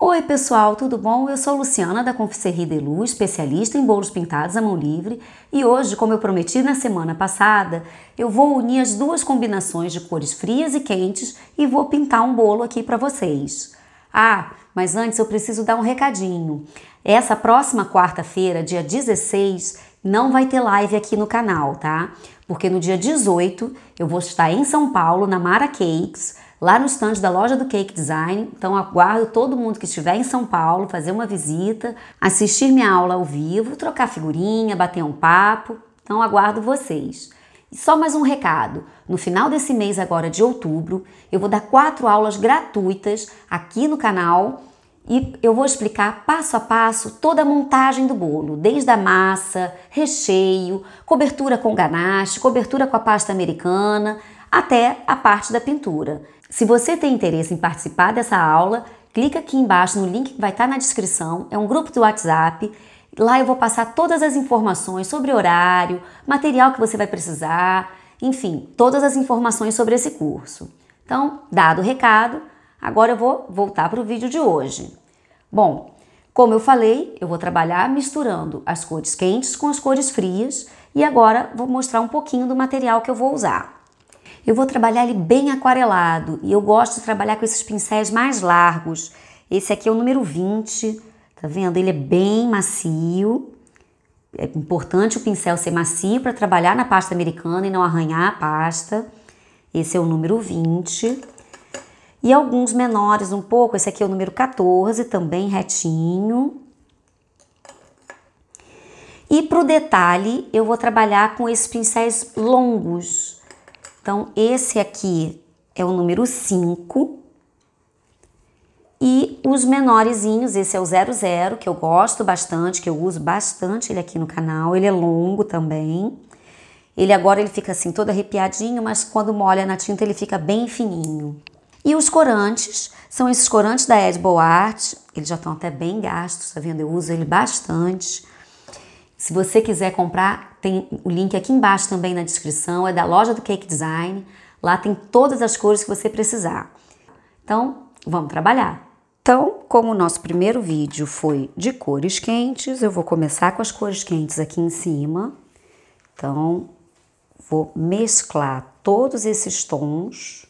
Oi, pessoal, tudo bom? Eu sou Luciana da Confisserie de Luz, especialista em bolos pintados à mão livre, e hoje, como eu prometi na semana passada, eu vou unir as duas combinações de cores frias e quentes e vou pintar um bolo aqui para vocês. Ah, mas antes eu preciso dar um recadinho. Essa próxima quarta-feira, dia 16, não vai ter live aqui no canal, tá? Porque no dia 18 eu vou estar em São Paulo, na Mara Cakes lá no stand da loja do Cake Design. Então aguardo todo mundo que estiver em São Paulo fazer uma visita, assistir minha aula ao vivo, trocar figurinha, bater um papo. Então aguardo vocês. E só mais um recado: no final desse mês, agora de outubro, eu vou dar quatro aulas gratuitas aqui no canal e eu vou explicar passo a passo toda a montagem do bolo, desde a massa, recheio, cobertura com ganache, cobertura com a pasta americana, até a parte da pintura. Se você tem interesse em participar dessa aula, clica aqui embaixo no link que vai estar tá na descrição. É um grupo do WhatsApp. Lá eu vou passar todas as informações sobre horário, material que você vai precisar, enfim, todas as informações sobre esse curso. Então, dado o recado, agora eu vou voltar para o vídeo de hoje. Bom, como eu falei, eu vou trabalhar misturando as cores quentes com as cores frias e agora vou mostrar um pouquinho do material que eu vou usar. Eu vou trabalhar ele bem aquarelado e eu gosto de trabalhar com esses pincéis mais largos. Esse aqui é o número 20, tá vendo? Ele é bem macio. É importante o pincel ser macio para trabalhar na pasta americana e não arranhar a pasta. Esse é o número 20. E alguns menores um pouco, esse aqui é o número 14, também retinho. E para o detalhe, eu vou trabalhar com esses pincéis longos, então, esse aqui é o número 5. E os menorzinhos, esse é o 00, que eu gosto bastante, que eu uso bastante ele aqui no canal. Ele é longo também. Ele agora ele fica assim todo arrepiadinho, mas quando molha na tinta ele fica bem fininho. E os corantes, são esses corantes da Ed Art. eles já estão até bem gastos, tá vendo? Eu uso ele bastante. Se você quiser comprar, tem o link aqui embaixo também na descrição, é da loja do Cake Design. Lá tem todas as cores que você precisar. Então, vamos trabalhar. Então, como o nosso primeiro vídeo foi de cores quentes, eu vou começar com as cores quentes aqui em cima. Então, vou mesclar todos esses tons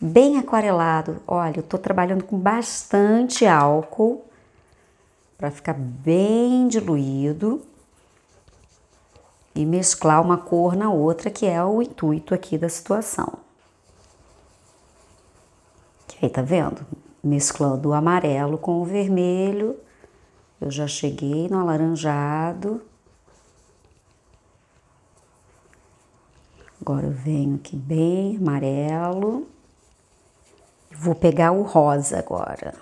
bem aquarelado. Olha, eu estou trabalhando com bastante álcool para ficar bem diluído e mesclar uma cor na outra, que é o intuito aqui da situação. E aí tá vendo? Mesclando o amarelo com o vermelho, eu já cheguei no alaranjado. Agora eu venho aqui bem amarelo. Vou pegar o rosa agora.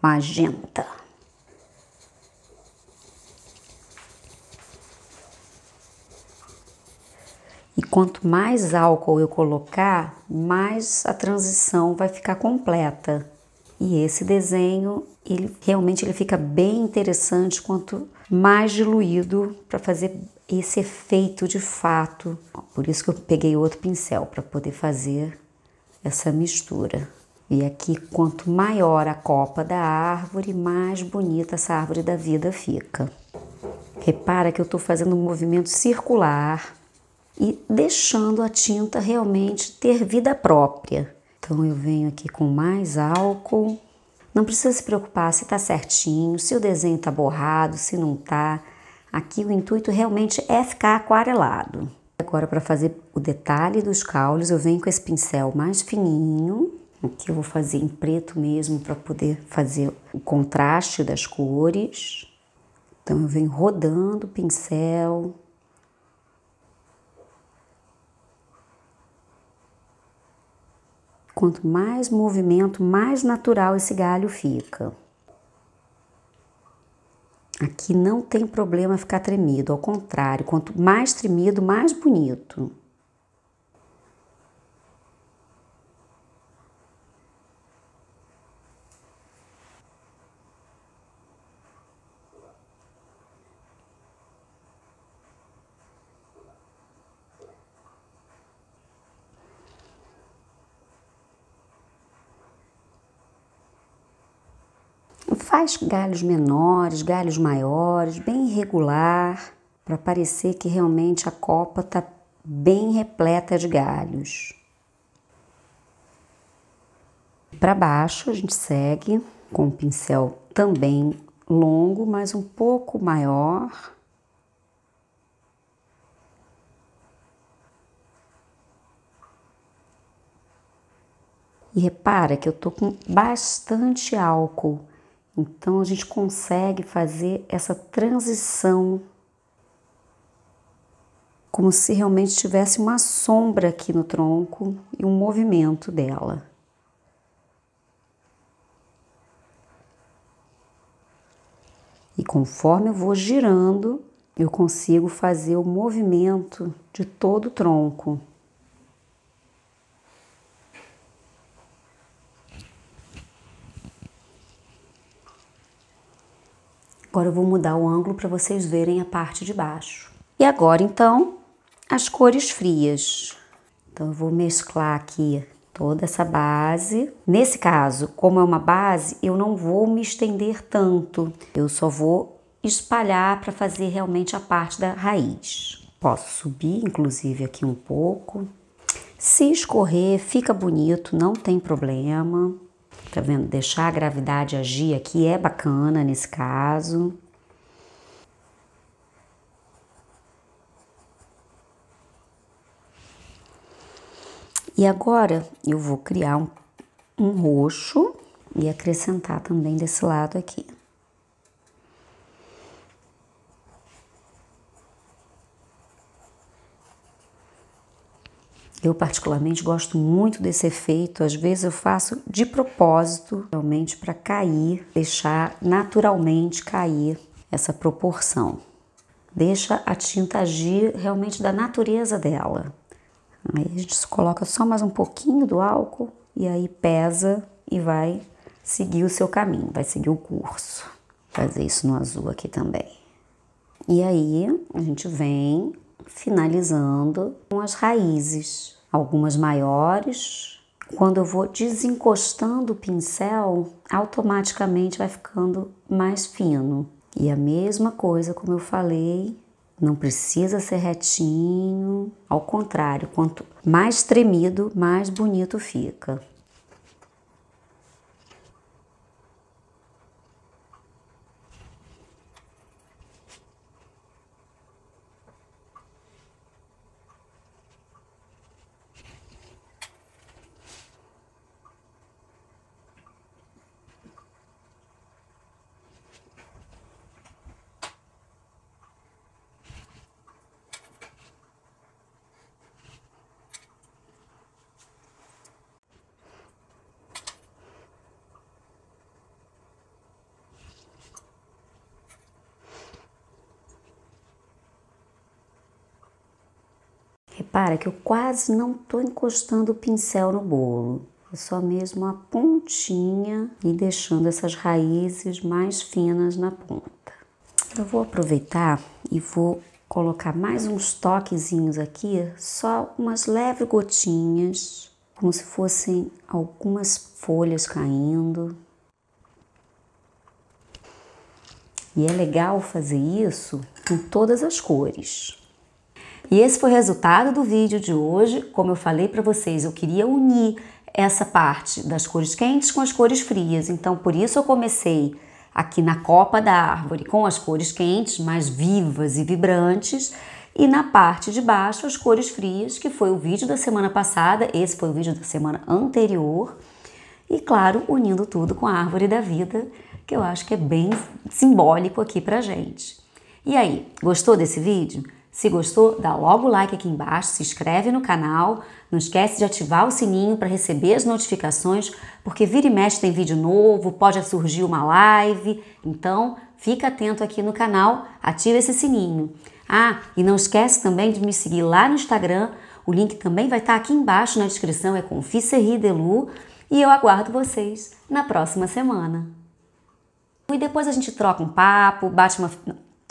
Magenta. quanto mais álcool eu colocar, mais a transição vai ficar completa. E esse desenho, ele realmente ele fica bem interessante quanto mais diluído para fazer esse efeito de fato. Por isso que eu peguei outro pincel para poder fazer essa mistura. E aqui, quanto maior a copa da árvore, mais bonita essa árvore da vida fica. Repara que eu estou fazendo um movimento circular e deixando a tinta realmente ter vida própria. Então eu venho aqui com mais álcool. Não precisa se preocupar se está certinho, se o desenho está borrado, se não está. Aqui o intuito realmente é ficar aquarelado. Agora para fazer o detalhe dos caules eu venho com esse pincel mais fininho. Aqui eu vou fazer em preto mesmo para poder fazer o contraste das cores. Então eu venho rodando o pincel, Quanto mais movimento, mais natural esse galho fica. Aqui não tem problema ficar tremido, ao contrário, quanto mais tremido, mais bonito. Faz galhos menores, galhos maiores, bem irregular, para parecer que realmente a copa está bem repleta de galhos. Para baixo a gente segue com o um pincel também longo, mas um pouco maior. E repara que eu tô com bastante álcool então a gente consegue fazer essa transição como se realmente tivesse uma sombra aqui no tronco e um movimento dela. E conforme eu vou girando, eu consigo fazer o movimento de todo o tronco. Agora eu vou mudar o ângulo para vocês verem a parte de baixo. E agora então, as cores frias. Então eu vou mesclar aqui toda essa base. Nesse caso, como é uma base, eu não vou me estender tanto. Eu só vou espalhar para fazer realmente a parte da raiz. Posso subir, inclusive, aqui um pouco. Se escorrer, fica bonito, não tem problema. Tá vendo? Deixar a gravidade agir aqui é bacana nesse caso. E agora eu vou criar um, um roxo e acrescentar também desse lado aqui. Eu, particularmente, gosto muito desse efeito. Às vezes, eu faço de propósito, realmente, para cair, deixar naturalmente cair essa proporção. Deixa a tinta agir realmente da natureza dela. Aí a gente coloca só mais um pouquinho do álcool e aí pesa e vai seguir o seu caminho, vai seguir o curso. Fazer isso no azul aqui também. E aí a gente vem finalizando com as raízes, algumas maiores. Quando eu vou desencostando o pincel, automaticamente vai ficando mais fino. E a mesma coisa, como eu falei, não precisa ser retinho, ao contrário, quanto mais tremido, mais bonito fica. repara que eu quase não estou encostando o pincel no bolo. É só mesmo a pontinha e deixando essas raízes mais finas na ponta. Eu vou aproveitar e vou colocar mais uns toquezinhos aqui, só umas leves gotinhas, como se fossem algumas folhas caindo. E é legal fazer isso com todas as cores. E esse foi o resultado do vídeo de hoje. Como eu falei para vocês, eu queria unir essa parte das cores quentes com as cores frias. Então, por isso eu comecei aqui na copa da árvore com as cores quentes, mais vivas e vibrantes, e na parte de baixo as cores frias, que foi o vídeo da semana passada, esse foi o vídeo da semana anterior. E claro, unindo tudo com a árvore da vida, que eu acho que é bem simbólico aqui pra gente. E aí, gostou desse vídeo? Se gostou, dá logo o like aqui embaixo, se inscreve no canal, não esquece de ativar o sininho para receber as notificações, porque vira e mexe tem vídeo novo, pode surgir uma live, então fica atento aqui no canal, ativa esse sininho. Ah, e não esquece também de me seguir lá no Instagram, o link também vai estar tá aqui embaixo na descrição, é Conficerie Delu, e eu aguardo vocês na próxima semana. E depois a gente troca um papo, bate uma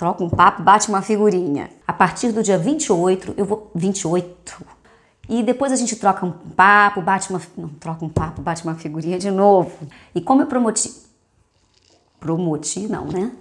troca um papo, bate uma figurinha. A partir do dia 28, eu vou. 28. E depois a gente troca um papo, bate uma. Não, troca um papo, bate uma figurinha de novo. E como eu promoti. Promoti, não, né?